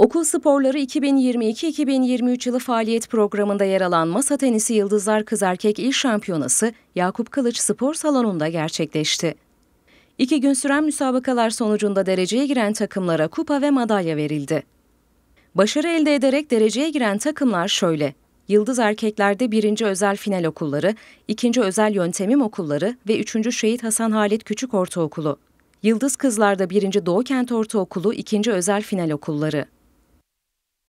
Okul Sporları 2022-2023 yılı faaliyet programında yer alan Masa Tenisi Yıldızlar Kız Erkek İl Şampiyonası Yakup Kılıç Spor Salonu'nda gerçekleşti. İki gün süren müsabakalar sonucunda dereceye giren takımlara kupa ve madalya verildi. Başarı elde ederek dereceye giren takımlar şöyle. Yıldız Erkekler'de 1. Özel Final Okulları, 2. Özel Yöntemim Okulları ve 3. Şehit Hasan Halit Küçük Ortaokulu. Yıldız Kızlar'da 1. Doğu Kent Ortaokulu, 2. Özel Final Okulları.